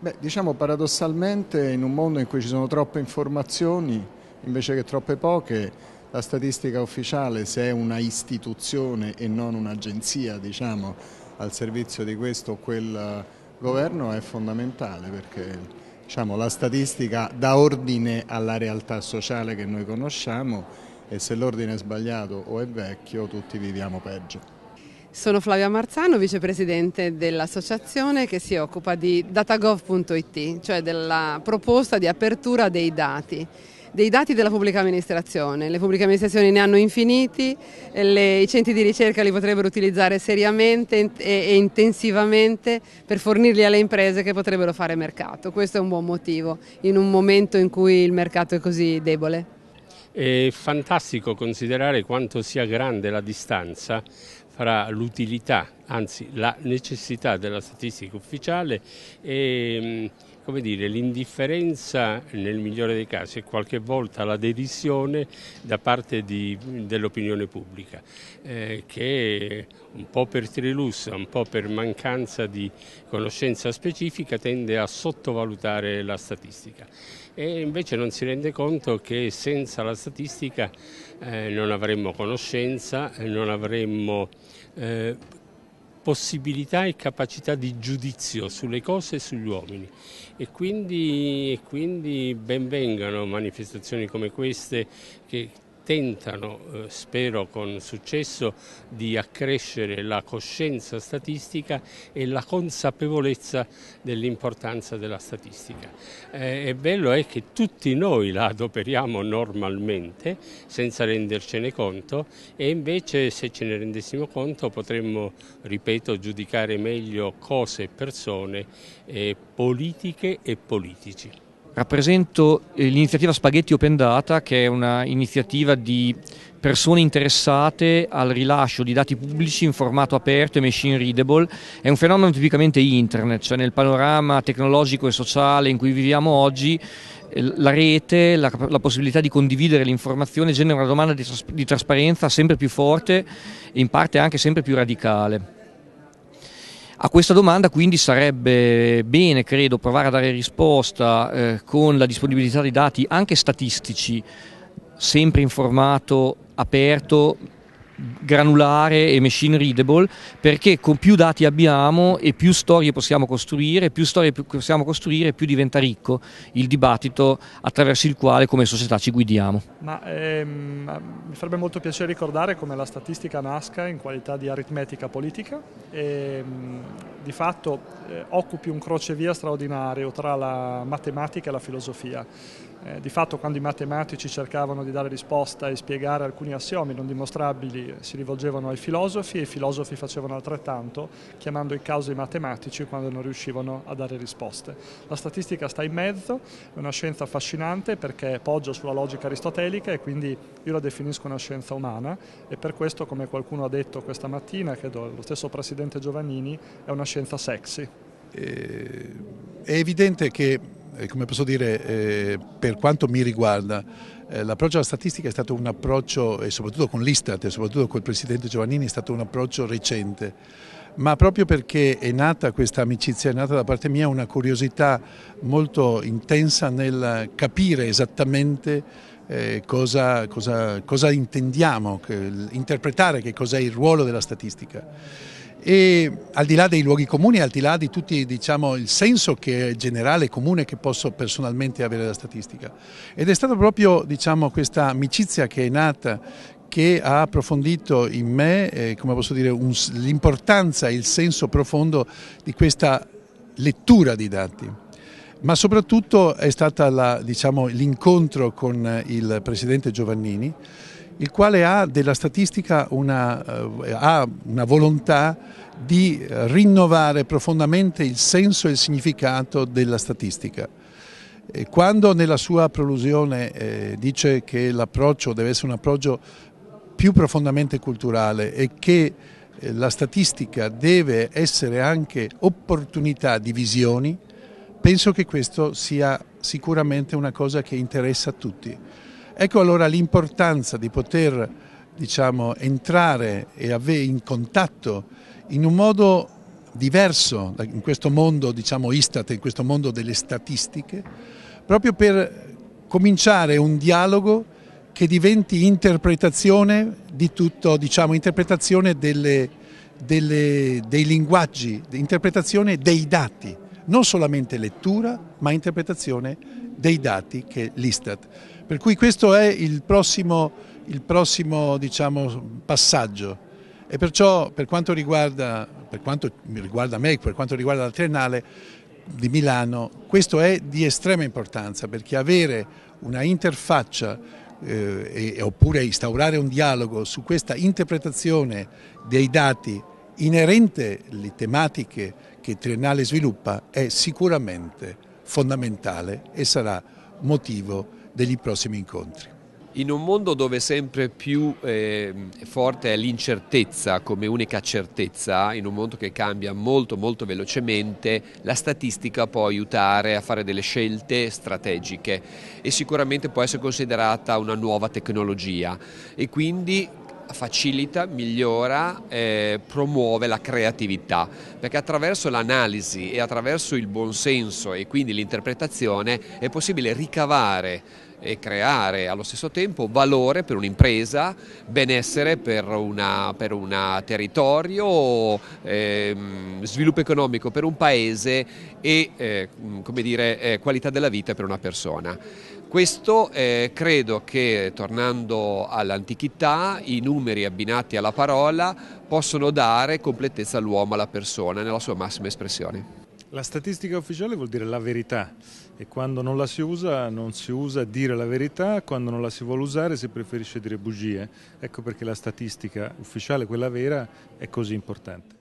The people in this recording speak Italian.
Beh, diciamo paradossalmente in un mondo in cui ci sono troppe informazioni invece che troppe poche, la statistica ufficiale, se è una istituzione e non un'agenzia diciamo, al servizio di questo o quel eh, governo, è fondamentale perché diciamo, la statistica dà ordine alla realtà sociale che noi conosciamo e se l'ordine è sbagliato o è vecchio tutti viviamo peggio. Sono Flavia Marzano, vicepresidente dell'associazione che si occupa di datagov.it, cioè della proposta di apertura dei dati dei dati della pubblica amministrazione. Le pubbliche amministrazioni ne hanno infiniti, le, i centri di ricerca li potrebbero utilizzare seriamente e, e, intensivamente per fornirli alle imprese che potrebbero fare mercato. Questo è un buon motivo in un momento in cui il mercato è così debole. È fantastico considerare quanto sia grande la distanza fra l'utilità, anzi la necessità della statistica ufficiale e mm, come dire, l'indifferenza nel migliore dei casi e qualche volta la derisione da parte dell'opinione pubblica, eh, che un po' per trilussa, un po' per mancanza di conoscenza specifica tende a sottovalutare la statistica e invece non si rende conto che senza la statistica eh, non avremmo conoscenza, eh, non avremmo eh, possibilità e capacità di giudizio sulle cose e sugli uomini e quindi, e quindi benvengano manifestazioni come queste che tentano, eh, spero con successo, di accrescere la coscienza statistica e la consapevolezza dell'importanza della statistica. Eh, e bello è che tutti noi la adoperiamo normalmente, senza rendercene conto, e invece se ce ne rendessimo conto potremmo, ripeto, giudicare meglio cose, persone, politiche e politici. Rappresento eh, l'iniziativa Spaghetti Open Data, che è un'iniziativa di persone interessate al rilascio di dati pubblici in formato aperto e machine readable. È un fenomeno tipicamente internet, cioè nel panorama tecnologico e sociale in cui viviamo oggi eh, la rete, la, la, possibilità di condividere l'informazione genera una domanda di, tras- di trasparenza sempre più forte e in parte anche sempre più radicale. A questa domanda quindi sarebbe bene, credo, provare a dare risposta eh, con la disponibilità di dati anche statistici, sempre in formato aperto granulare e machine readable perché con più dati abbiamo e più storie possiamo costruire, più storie possiamo costruire più diventa ricco il dibattito attraverso il quale come società ci guidiamo. Ma ehm, mi farebbe molto piacere ricordare come la statistica nasca in qualità di aritmetica politica e mm, di fatto eh, occupi un crocevia straordinario tra la matematica e la filosofia. Eh, di fatto quando i matematici cercavano di dare risposta e spiegare alcuni assiomi non dimostrabili si rivolgevano ai filosofi e i filosofi facevano altrettanto, chiamando i causa i matematici quando non riuscivano a dare risposte. La statistica sta in mezzo, è una scienza affascinante perché poggia sulla logica aristotelica e quindi io la definisco una scienza umana e per questo, come qualcuno ha detto questa mattina, credo lo stesso Presidente Giovannini, è una scienza sexy. È evidente che come posso dire, eh, per quanto mi riguarda, eh, l'approccio alla statistica è stato un approccio, e soprattutto con l'Istat e soprattutto col Presidente Giovannini, è stato un approccio recente. Ma proprio perché è nata questa amicizia, è nata da parte mia una curiosità molto intensa nel capire esattamente eh, cosa, cosa, cosa intendiamo, che, interpretare che cos'è il ruolo della statistica e al di là dei luoghi comuni, al di là di tutto diciamo, il senso che è generale e comune che posso personalmente avere della statistica. Ed è stata proprio diciamo, questa amicizia che è nata, che ha approfondito in me eh, l'importanza e il senso profondo di questa lettura di dati ma soprattutto è stato diciamo, l'incontro con eh, il Presidente Giovannini, il quale ha della statistica una, eh, ha una volontà di rinnovare profondamente il senso e il significato della statistica. Quando nella sua prolusione eh, dice che l'approccio deve essere un approccio più profondamente culturale e che la statistica deve essere anche opportunità di visioni, Penso che questo sia sicuramente una cosa che interessa a tutti. Ecco allora l'importanza di poter diciamo, entrare e avere in contatto in un modo diverso in questo mondo diciamo, Istat, in questo mondo delle statistiche, proprio per cominciare un dialogo che diventi interpretazione di tutto, diciamo, interpretazione delle, delle, dei linguaggi, interpretazione dei dati non solamente lettura ma interpretazione dei dati che l'Istat. Per cui questo è il prossimo, il prossimo diciamo, passaggio e perciò per quanto riguarda, per quanto riguarda me, per quanto riguarda la Triennale di Milano, questo è di estrema importanza perché avere una interfaccia eh, e, oppure instaurare un dialogo su questa interpretazione dei dati inerente alle tematiche che Triennale sviluppa è sicuramente fondamentale e sarà motivo degli prossimi incontri. In un mondo dove sempre più eh, forte è l'incertezza come unica certezza, in un mondo che cambia molto molto velocemente, la statistica può aiutare a fare delle scelte strategiche e sicuramente può essere considerata una nuova tecnologia e quindi facilita, migliora e promuove la creatività, perché attraverso l'analisi e attraverso il buonsenso e quindi l'interpretazione è possibile ricavare e creare allo stesso tempo valore per un'impresa, benessere per un territorio, ehm, sviluppo economico per un paese e eh, dire, eh, qualità della vita per una persona. Questo eh, credo che, tornando all'antichità, i numeri abbinati alla parola possono dare completezza all'uomo, alla persona, nella sua massima espressione. La statistica ufficiale vuol dire la verità e quando non la si usa non si usa dire la verità, quando non la si vuole usare si preferisce dire bugie. Ecco perché la statistica ufficiale, quella vera, è così importante.